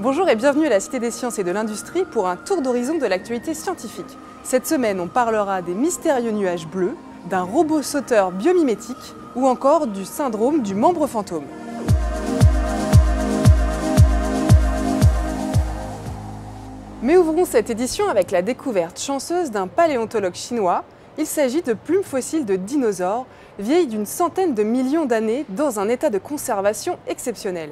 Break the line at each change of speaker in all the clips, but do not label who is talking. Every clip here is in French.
Bonjour et bienvenue à la Cité des Sciences et de l'Industrie pour un tour d'horizon de l'actualité scientifique. Cette semaine, on parlera des mystérieux nuages bleus, d'un robot sauteur biomimétique ou encore du syndrome du membre fantôme. Mais ouvrons cette édition avec la découverte chanceuse d'un paléontologue chinois. Il s'agit de plumes fossiles de dinosaures, vieilles d'une centaine de millions d'années dans un état de conservation exceptionnel.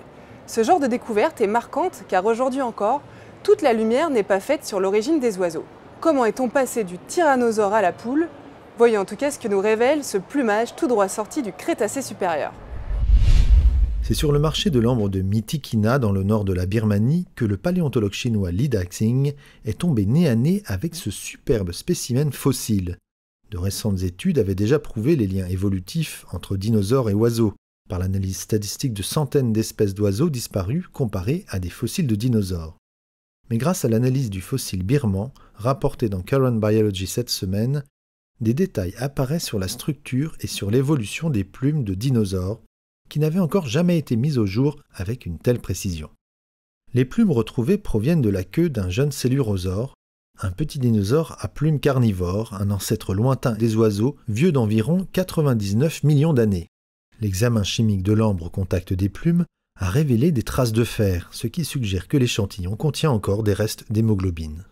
Ce genre de découverte est marquante car aujourd'hui encore, toute la lumière n'est pas faite sur l'origine des oiseaux. Comment est-on passé du tyrannosaure à la poule Voyons en tout cas ce que nous révèle ce plumage tout droit sorti du Crétacé supérieur.
C'est sur le marché de l'ambre de Mitikina, dans le nord de la Birmanie, que le paléontologue chinois Li Daxing est tombé nez à nez avec ce superbe spécimen fossile. De récentes études avaient déjà prouvé les liens évolutifs entre dinosaures et oiseaux par l'analyse statistique de centaines d'espèces d'oiseaux disparues comparées à des fossiles de dinosaures. Mais grâce à l'analyse du fossile birman, rapporté dans Current Biology cette semaine, des détails apparaissent sur la structure et sur l'évolution des plumes de dinosaures, qui n'avaient encore jamais été mises au jour avec une telle précision. Les plumes retrouvées proviennent de la queue d'un jeune cellurosaure, un petit dinosaure à plumes carnivores, un ancêtre lointain des oiseaux, vieux d'environ 99 millions d'années. L'examen chimique de l'ambre au contact des plumes a révélé des traces de fer, ce qui suggère que l'échantillon contient encore des restes d'hémoglobine.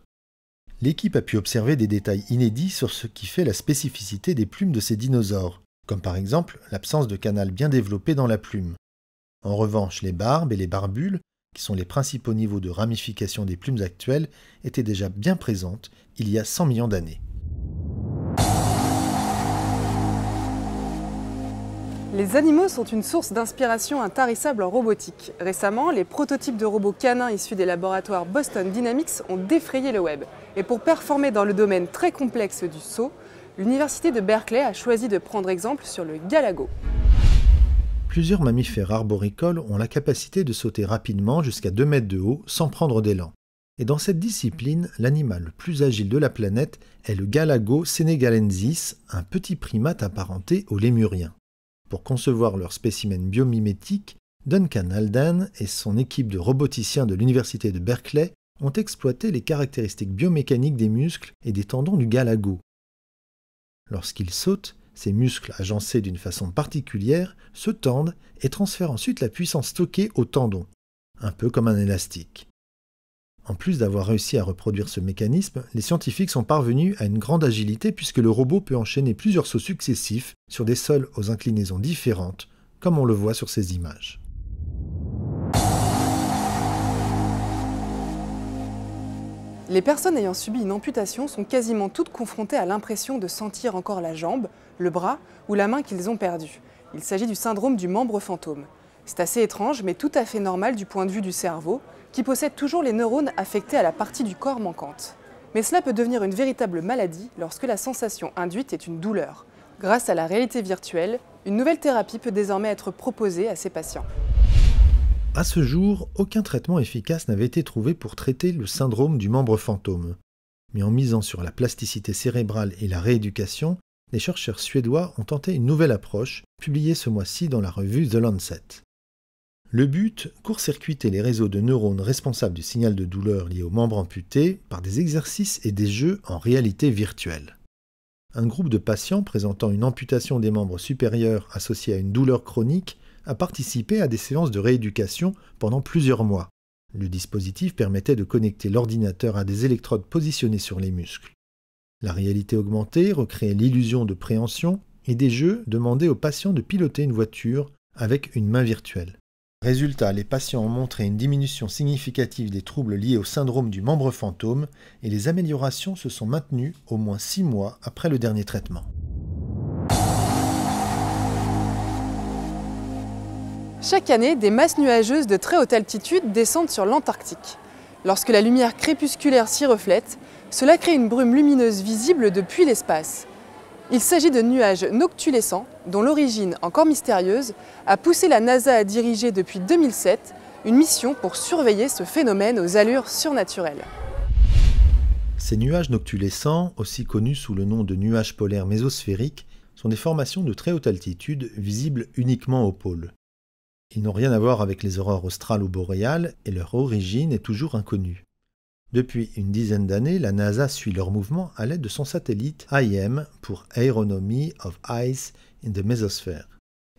L'équipe a pu observer des détails inédits sur ce qui fait la spécificité des plumes de ces dinosaures, comme par exemple l'absence de canal bien développé dans la plume. En revanche, les barbes et les barbules, qui sont les principaux niveaux de ramification des plumes actuelles, étaient déjà bien présentes il y a 100 millions
d'années. Les animaux sont une source d'inspiration intarissable en robotique. Récemment, les prototypes de robots canins issus des laboratoires Boston Dynamics ont défrayé le web. Et pour performer dans le domaine très complexe du saut, l'université de Berkeley a choisi de prendre exemple sur le Galago.
Plusieurs mammifères arboricoles ont la capacité de sauter rapidement jusqu'à 2 mètres de haut sans prendre d'élan. Et dans cette discipline, l'animal le plus agile de la planète est le Galago senegalensis, un petit primate apparenté au lémurien pour concevoir leur spécimen biomimétique, Duncan Aldan et son équipe de roboticiens de l'Université de Berkeley ont exploité les caractéristiques biomécaniques des muscles et des tendons du galago. Lorsqu'ils sautent, ces muscles agencés d'une façon particulière se tendent et transfèrent ensuite la puissance stockée au tendon, un peu comme un élastique. En plus d'avoir réussi à reproduire ce mécanisme, les scientifiques sont parvenus à une grande agilité puisque le robot peut enchaîner plusieurs sauts successifs sur des sols aux inclinaisons différentes, comme on le voit sur ces images.
Les personnes ayant subi une amputation sont quasiment toutes confrontées à l'impression de sentir encore la jambe, le bras ou la main qu'ils ont perdu. Il s'agit du syndrome du membre fantôme. C'est assez étrange, mais tout à fait normal du point de vue du cerveau, qui possède toujours les neurones affectés à la partie du corps manquante. Mais cela peut devenir une véritable maladie lorsque la sensation induite est une douleur. Grâce à la réalité virtuelle, une nouvelle thérapie peut désormais être proposée à ces patients.
À ce jour, aucun traitement efficace n'avait été trouvé pour traiter le syndrome du membre fantôme. Mais en misant sur la plasticité cérébrale et la rééducation, les chercheurs suédois ont tenté une nouvelle approche, publiée ce mois-ci dans la revue The Lancet. Le but, court-circuiter les réseaux de neurones responsables du signal de douleur lié aux membres amputés par des exercices et des jeux en réalité virtuelle. Un groupe de patients présentant une amputation des membres supérieurs associée à une douleur chronique a participé à des séances de rééducation pendant plusieurs mois. Le dispositif permettait de connecter l'ordinateur à des électrodes positionnées sur les muscles. La réalité augmentée recréait l'illusion de préhension et des jeux demandaient aux patients de piloter une voiture avec une main virtuelle. Résultat, les patients ont montré une diminution significative des troubles liés au syndrome du membre fantôme et les améliorations se sont maintenues au moins 6 mois après le dernier traitement.
Chaque année, des masses nuageuses de très haute altitude descendent sur l'Antarctique. Lorsque la lumière crépusculaire s'y reflète, cela crée une brume lumineuse visible depuis l'espace. Il s'agit de nuages noctulescents dont l'origine, encore mystérieuse, a poussé la NASA à diriger depuis 2007 une mission pour surveiller ce phénomène aux allures surnaturelles.
Ces nuages noctulescents, aussi connus sous le nom de nuages polaires mésosphériques, sont des formations de très haute altitude visibles uniquement au pôle. Ils n'ont rien à voir avec les aurores australes ou boréales et leur origine est toujours inconnue. Depuis une dizaine d'années, la NASA suit leur mouvement à l'aide de son satellite IM pour Aeronomy of Ice in the Mesosphere.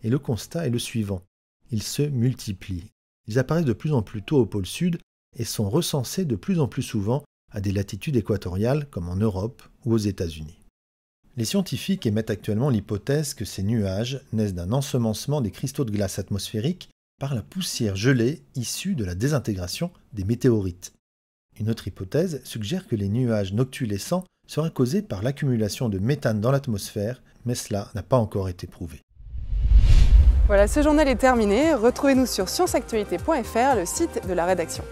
Et le constat est le suivant. Ils se multiplient. Ils apparaissent de plus en plus tôt au pôle sud et sont recensés de plus en plus souvent à des latitudes équatoriales comme en Europe ou aux États-Unis. Les scientifiques émettent actuellement l'hypothèse que ces nuages naissent d'un ensemencement des cristaux de glace atmosphérique par la poussière gelée issue de la désintégration des météorites. Une autre hypothèse suggère que les nuages noctulescents seraient causés par l'accumulation de méthane dans l'atmosphère, mais cela n'a pas encore été prouvé.
Voilà, ce journal est terminé. Retrouvez-nous sur scienceactualité.fr, le site de la rédaction.